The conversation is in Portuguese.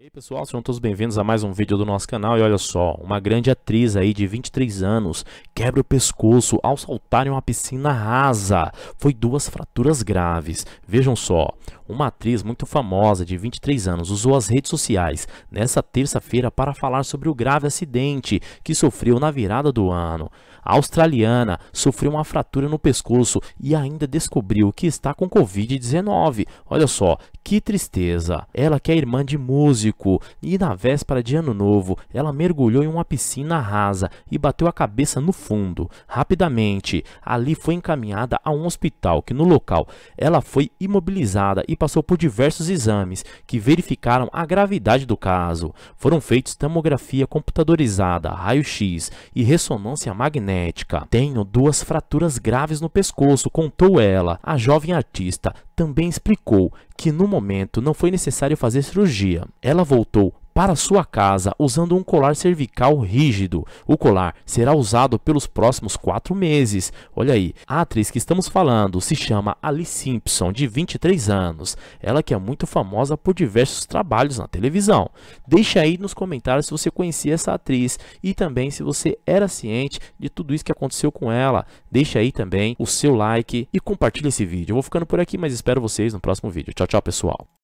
E aí pessoal, sejam todos bem-vindos a mais um vídeo do nosso canal e olha só, uma grande atriz aí de 23 anos quebra o pescoço ao saltar em uma piscina rasa, foi duas fraturas graves, vejam só, uma atriz muito famosa de 23 anos usou as redes sociais nessa terça-feira para falar sobre o grave acidente que sofreu na virada do ano. A australiana sofreu uma fratura no pescoço e ainda descobriu que está com Covid-19, olha só, que tristeza, ela que é irmã de músico músico, e na véspera de Ano Novo, ela mergulhou em uma piscina rasa e bateu a cabeça no fundo. Rapidamente, ali foi encaminhada a um hospital que no local ela foi imobilizada e passou por diversos exames que verificaram a gravidade do caso. Foram feitos tomografia computadorizada, raio-x e ressonância magnética. Tenho duas fraturas graves no pescoço, contou ela. A jovem artista também explicou que no momento não foi necessário fazer cirurgia. Ela voltou para sua casa usando um colar cervical rígido. O colar será usado pelos próximos quatro meses. Olha aí, a atriz que estamos falando se chama Alice Simpson, de 23 anos. Ela que é muito famosa por diversos trabalhos na televisão. Deixa aí nos comentários se você conhecia essa atriz e também se você era ciente de tudo isso que aconteceu com ela. Deixa aí também o seu like e compartilha esse vídeo. Eu vou ficando por aqui, mas espero vocês no próximo vídeo. Tchau, tchau, pessoal.